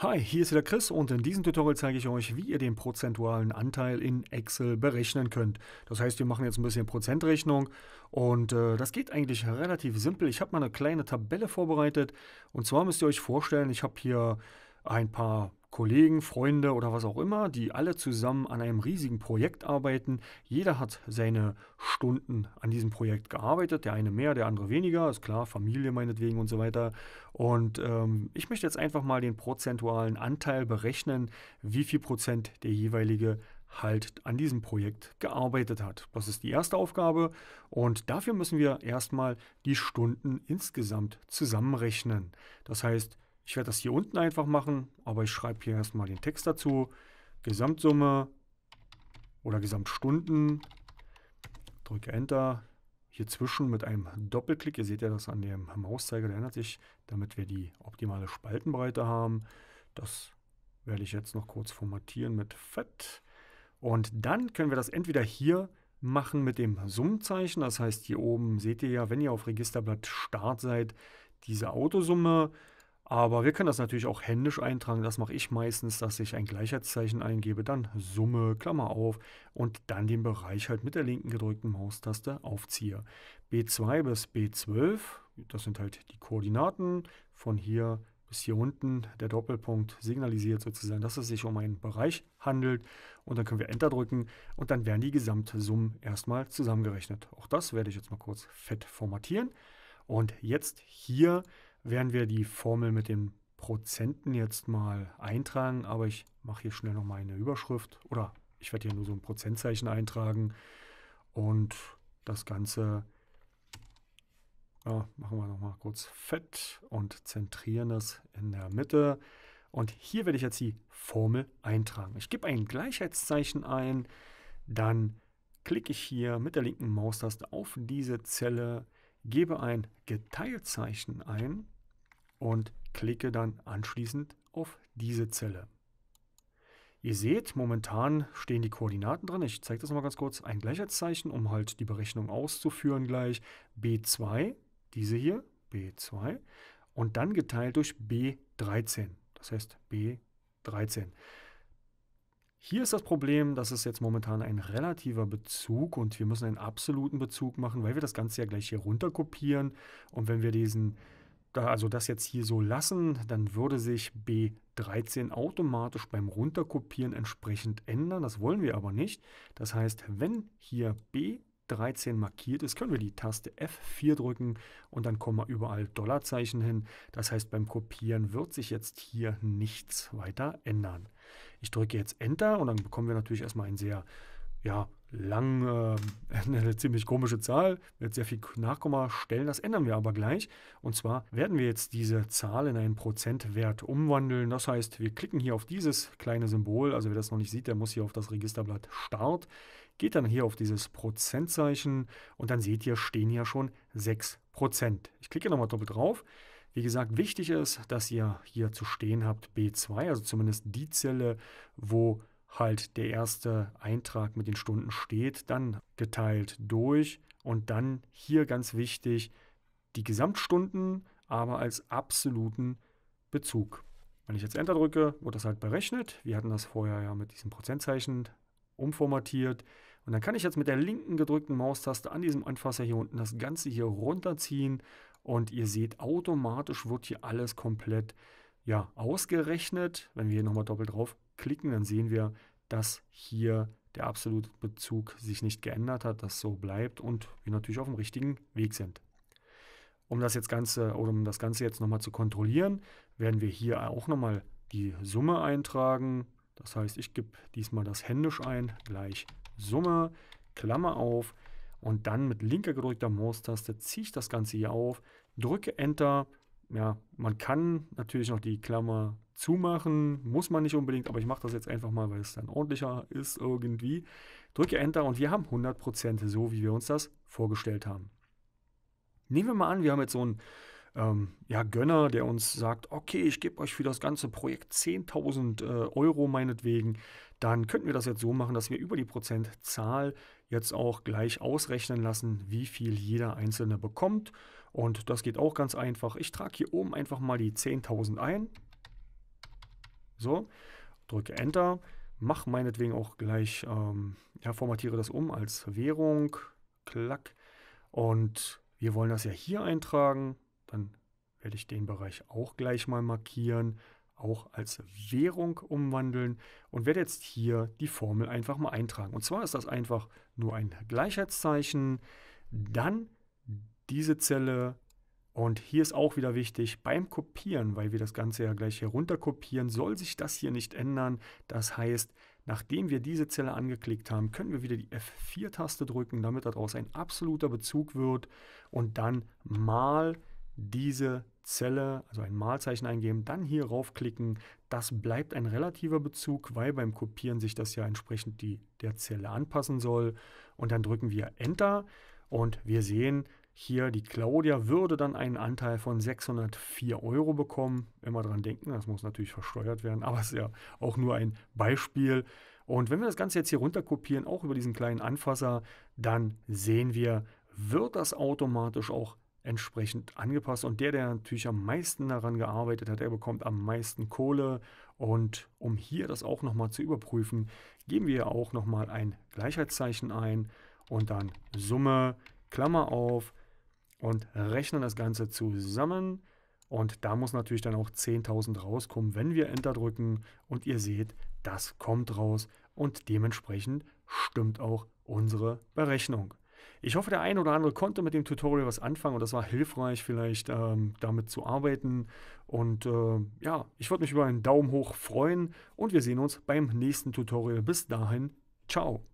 Hi, hier ist wieder Chris und in diesem Tutorial zeige ich euch, wie ihr den prozentualen Anteil in Excel berechnen könnt. Das heißt, wir machen jetzt ein bisschen Prozentrechnung und äh, das geht eigentlich relativ simpel. Ich habe mal eine kleine Tabelle vorbereitet und zwar müsst ihr euch vorstellen, ich habe hier ein paar Kollegen, Freunde oder was auch immer, die alle zusammen an einem riesigen Projekt arbeiten. Jeder hat seine Stunden an diesem Projekt gearbeitet, der eine mehr, der andere weniger, ist klar, Familie meinetwegen und so weiter. Und ähm, ich möchte jetzt einfach mal den prozentualen Anteil berechnen, wie viel Prozent der jeweilige halt an diesem Projekt gearbeitet hat. Das ist die erste Aufgabe und dafür müssen wir erstmal die Stunden insgesamt zusammenrechnen. Das heißt, ich werde das hier unten einfach machen, aber ich schreibe hier erstmal den Text dazu. Gesamtsumme oder Gesamtstunden. Drücke Enter. Hier zwischen mit einem Doppelklick. Ihr seht ja das an dem Mauszeiger, der ändert sich, damit wir die optimale Spaltenbreite haben. Das werde ich jetzt noch kurz formatieren mit Fett. Und dann können wir das entweder hier machen mit dem Summenzeichen. Das heißt, hier oben seht ihr ja, wenn ihr auf Registerblatt Start seid, diese Autosumme. Aber wir können das natürlich auch händisch eintragen. Das mache ich meistens, dass ich ein Gleichheitszeichen eingebe, dann Summe, Klammer auf und dann den Bereich halt mit der linken gedrückten Maustaste aufziehe. B2 bis B12, das sind halt die Koordinaten von hier bis hier unten. Der Doppelpunkt signalisiert sozusagen, dass es sich um einen Bereich handelt. Und dann können wir Enter drücken und dann werden die Gesamtsummen erstmal zusammengerechnet. Auch das werde ich jetzt mal kurz fett formatieren. Und jetzt hier werden wir die Formel mit den Prozenten jetzt mal eintragen, aber ich mache hier schnell noch mal eine Überschrift oder ich werde hier nur so ein Prozentzeichen eintragen und das Ganze ja, machen wir noch mal kurz fett und zentrieren das in der Mitte. Und hier werde ich jetzt die Formel eintragen. Ich gebe ein Gleichheitszeichen ein, dann klicke ich hier mit der linken Maustaste auf diese Zelle, gebe ein Geteilzeichen ein und klicke dann anschließend auf diese Zelle. Ihr seht, momentan stehen die Koordinaten drin. Ich zeige das mal ganz kurz. Ein Gleichheitszeichen, um halt die Berechnung auszuführen gleich. B2, diese hier, B2, und dann geteilt durch B13. Das heißt B13. Hier ist das Problem, dass es jetzt momentan ein relativer Bezug und wir müssen einen absoluten Bezug machen, weil wir das Ganze ja gleich hier runter kopieren. Und wenn wir diesen, also das jetzt hier so lassen, dann würde sich B13 automatisch beim Runterkopieren entsprechend ändern. Das wollen wir aber nicht. Das heißt, wenn hier B 13 markiert ist, können wir die Taste F4 drücken und dann kommen wir überall Dollarzeichen hin. Das heißt, beim Kopieren wird sich jetzt hier nichts weiter ändern. Ich drücke jetzt Enter und dann bekommen wir natürlich erstmal ein sehr ja, lang, äh, eine ziemlich komische Zahl mit sehr viel Nachkommastellen. Das ändern wir aber gleich. Und zwar werden wir jetzt diese Zahl in einen Prozentwert umwandeln. Das heißt, wir klicken hier auf dieses kleine Symbol. Also wer das noch nicht sieht, der muss hier auf das Registerblatt Start Geht dann hier auf dieses Prozentzeichen und dann seht ihr, stehen hier schon 6%. Ich klicke nochmal doppelt drauf. Wie gesagt, wichtig ist, dass ihr hier zu stehen habt B2, also zumindest die Zelle, wo halt der erste Eintrag mit den Stunden steht, dann geteilt durch und dann hier ganz wichtig die Gesamtstunden, aber als absoluten Bezug. Wenn ich jetzt Enter drücke, wird das halt berechnet. Wir hatten das vorher ja mit diesem Prozentzeichen umformatiert. Und dann kann ich jetzt mit der linken gedrückten Maustaste an diesem Anfasser hier unten das Ganze hier runterziehen und ihr seht, automatisch wird hier alles komplett ja, ausgerechnet. Wenn wir hier nochmal doppelt drauf klicken, dann sehen wir, dass hier der absolute Bezug sich nicht geändert hat, dass so bleibt und wir natürlich auf dem richtigen Weg sind. Um das jetzt Ganze, oder um das Ganze jetzt nochmal zu kontrollieren, werden wir hier auch nochmal die Summe eintragen. Das heißt, ich gebe diesmal das händisch ein, gleich Summe, Klammer auf und dann mit linker gedrückter Maustaste ziehe ich das Ganze hier auf, drücke Enter. Ja, man kann natürlich noch die Klammer zumachen, muss man nicht unbedingt, aber ich mache das jetzt einfach mal, weil es dann ordentlicher ist irgendwie. Drücke Enter und wir haben 100%, so wie wir uns das vorgestellt haben. Nehmen wir mal an, wir haben jetzt so ein ähm, ja, Gönner, der uns sagt, okay, ich gebe euch für das ganze Projekt 10.000 äh, Euro meinetwegen, dann könnten wir das jetzt so machen, dass wir über die Prozentzahl jetzt auch gleich ausrechnen lassen, wie viel jeder Einzelne bekommt. Und das geht auch ganz einfach. Ich trage hier oben einfach mal die 10.000 ein. So, drücke Enter, mache meinetwegen auch gleich, ähm, ja, formatiere das um als Währung, klack. Und wir wollen das ja hier eintragen, dann werde ich den Bereich auch gleich mal markieren, auch als Währung umwandeln und werde jetzt hier die Formel einfach mal eintragen. Und zwar ist das einfach nur ein Gleichheitszeichen, dann diese Zelle und hier ist auch wieder wichtig, beim Kopieren, weil wir das Ganze ja gleich kopieren, soll sich das hier nicht ändern. Das heißt, nachdem wir diese Zelle angeklickt haben, können wir wieder die F4-Taste drücken, damit daraus ein absoluter Bezug wird und dann mal diese Zelle, also ein Malzeichen eingeben, dann hier raufklicken. Das bleibt ein relativer Bezug, weil beim Kopieren sich das ja entsprechend die, der Zelle anpassen soll. Und dann drücken wir Enter und wir sehen, hier die Claudia würde dann einen Anteil von 604 Euro bekommen. Immer dran denken, das muss natürlich versteuert werden, aber es ist ja auch nur ein Beispiel. Und wenn wir das Ganze jetzt hier runterkopieren, auch über diesen kleinen Anfasser, dann sehen wir, wird das automatisch auch entsprechend angepasst. Und der, der natürlich am meisten daran gearbeitet hat, der bekommt am meisten Kohle. Und um hier das auch nochmal zu überprüfen, geben wir auch nochmal ein Gleichheitszeichen ein und dann Summe, Klammer auf und rechnen das Ganze zusammen. Und da muss natürlich dann auch 10.000 rauskommen, wenn wir Enter drücken. Und ihr seht, das kommt raus und dementsprechend stimmt auch unsere Berechnung. Ich hoffe, der eine oder andere konnte mit dem Tutorial was anfangen und das war hilfreich, vielleicht ähm, damit zu arbeiten. Und äh, ja, ich würde mich über einen Daumen hoch freuen und wir sehen uns beim nächsten Tutorial. Bis dahin, ciao.